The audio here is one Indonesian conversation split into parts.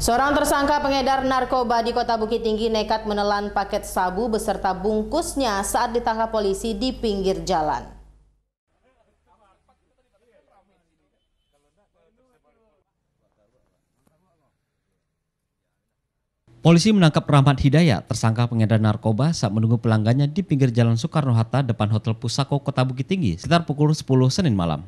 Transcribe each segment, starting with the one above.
Seorang tersangka pengedar narkoba di Kota Bukit Tinggi nekat menelan paket sabu beserta bungkusnya saat ditangkap polisi di pinggir jalan. Polisi menangkap Rahmat Hidayat, tersangka pengedar narkoba saat menunggu pelanggannya di pinggir jalan Soekarno-Hatta depan Hotel Pusako Kota Bukit Tinggi sekitar pukul 10 Senin malam.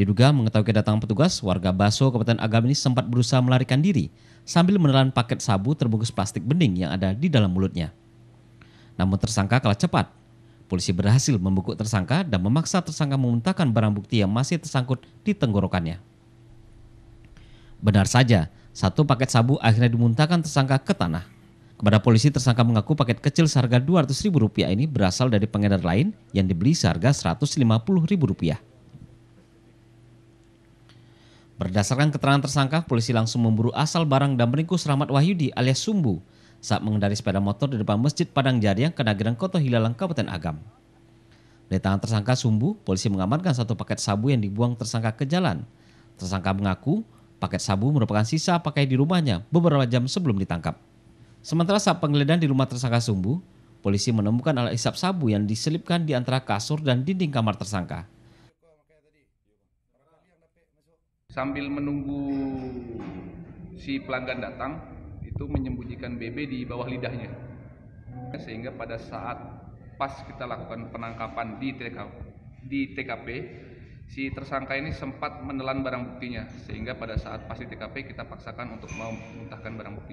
Diduga mengetahui kedatangan petugas, warga Baso Kabupaten Agam ini sempat berusaha melarikan diri sambil menelan paket sabu terbungkus plastik bening yang ada di dalam mulutnya. Namun tersangka kalah cepat. Polisi berhasil membekuk tersangka dan memaksa tersangka memuntahkan barang bukti yang masih tersangkut di tenggorokannya. Benar saja, satu paket sabu akhirnya dimuntahkan tersangka ke tanah. Kepada polisi tersangka mengaku paket kecil seharga Rp200.000 ini berasal dari pengedar lain yang dibeli seharga Rp150.000. Berdasarkan keterangan tersangka, polisi langsung memburu asal barang dan meringkus Rahmat Wahyudi alias Sumbu saat mengendari sepeda motor di depan Masjid Padang Jariang, Kedagiran Koto Hilalang, Kabupaten Agam. Di tangan tersangka Sumbu, polisi mengamankan satu paket sabu yang dibuang tersangka ke jalan. Tersangka mengaku paket sabu merupakan sisa pakai di rumahnya beberapa jam sebelum ditangkap. Sementara saat penggeledahan di rumah tersangka Sumbu, polisi menemukan alat isap sabu yang diselipkan di antara kasur dan dinding kamar tersangka. sambil menunggu si pelanggan datang itu menyembunyikan BB di bawah lidahnya sehingga pada saat pas kita lakukan penangkapan di TKP, di TKP si tersangka ini sempat menelan barang buktinya sehingga pada saat pas di TKP kita paksakan untuk memuntahkan barang bukti.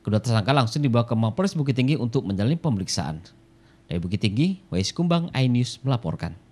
Kedua tersangka langsung dibawa ke Mapolres Bukit Tinggi untuk menjalani pemeriksaan. Dari Bukit Tinggi, Wais Kumbang, iNews melaporkan.